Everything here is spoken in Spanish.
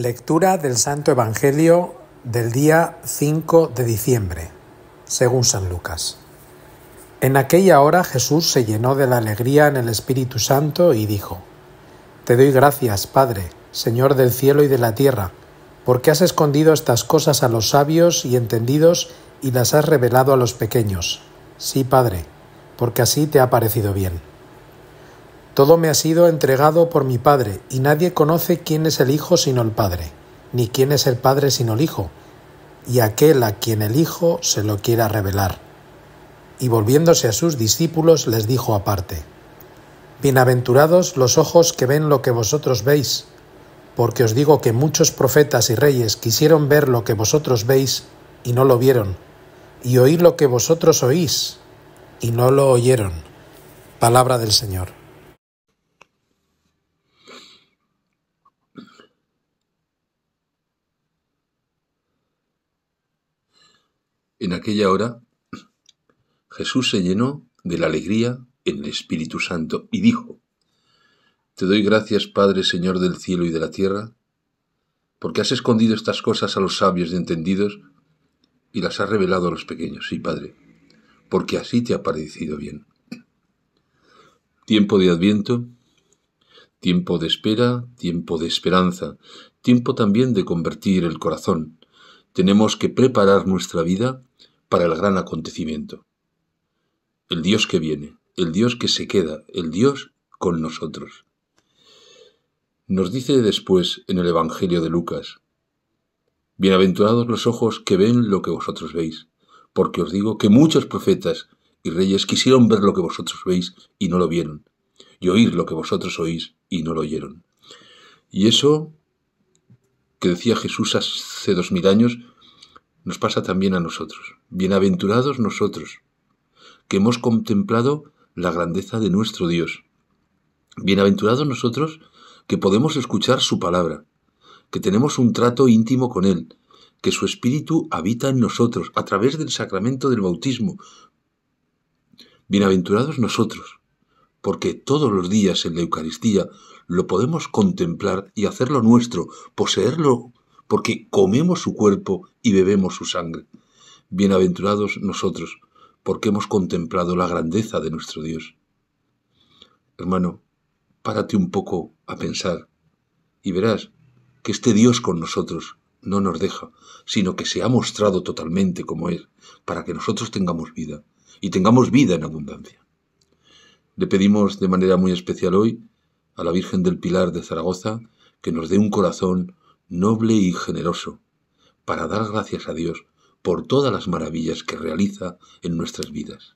Lectura del Santo Evangelio del día 5 de diciembre, según San Lucas. En aquella hora Jesús se llenó de la alegría en el Espíritu Santo y dijo, Te doy gracias, Padre, Señor del cielo y de la tierra, porque has escondido estas cosas a los sabios y entendidos y las has revelado a los pequeños. Sí, Padre, porque así te ha parecido bien. Todo me ha sido entregado por mi Padre, y nadie conoce quién es el Hijo sino el Padre, ni quién es el Padre sino el Hijo, y aquel a quien el Hijo se lo quiera revelar. Y volviéndose a sus discípulos les dijo aparte, Bienaventurados los ojos que ven lo que vosotros veis, porque os digo que muchos profetas y reyes quisieron ver lo que vosotros veis y no lo vieron, y oír lo que vosotros oís y no lo oyeron. Palabra del Señor. En aquella hora Jesús se llenó de la alegría en el Espíritu Santo y dijo, Te doy gracias, Padre, Señor del cielo y de la tierra, porque has escondido estas cosas a los sabios de entendidos y las has revelado a los pequeños, sí, Padre, porque así te ha parecido bien. Tiempo de adviento, tiempo de espera, tiempo de esperanza, tiempo también de convertir el corazón, tenemos que preparar nuestra vida para el gran acontecimiento. El Dios que viene, el Dios que se queda, el Dios con nosotros. Nos dice después en el Evangelio de Lucas, Bienaventurados los ojos que ven lo que vosotros veis, porque os digo que muchos profetas y reyes quisieron ver lo que vosotros veis y no lo vieron, y oír lo que vosotros oís y no lo oyeron. Y eso que decía Jesús hace dos mil años, nos pasa también a nosotros. Bienaventurados nosotros, que hemos contemplado la grandeza de nuestro Dios. Bienaventurados nosotros que podemos escuchar su palabra, que tenemos un trato íntimo con Él, que su Espíritu habita en nosotros a través del sacramento del bautismo. Bienaventurados nosotros, porque todos los días en la Eucaristía lo podemos contemplar y hacerlo nuestro, poseerlo, porque comemos su cuerpo y bebemos su sangre. Bienaventurados nosotros, porque hemos contemplado la grandeza de nuestro Dios. Hermano, párate un poco a pensar y verás que este Dios con nosotros no nos deja, sino que se ha mostrado totalmente como es, para que nosotros tengamos vida y tengamos vida en abundancia. Le pedimos de manera muy especial hoy a la Virgen del Pilar de Zaragoza que nos dé un corazón noble y generoso para dar gracias a Dios por todas las maravillas que realiza en nuestras vidas.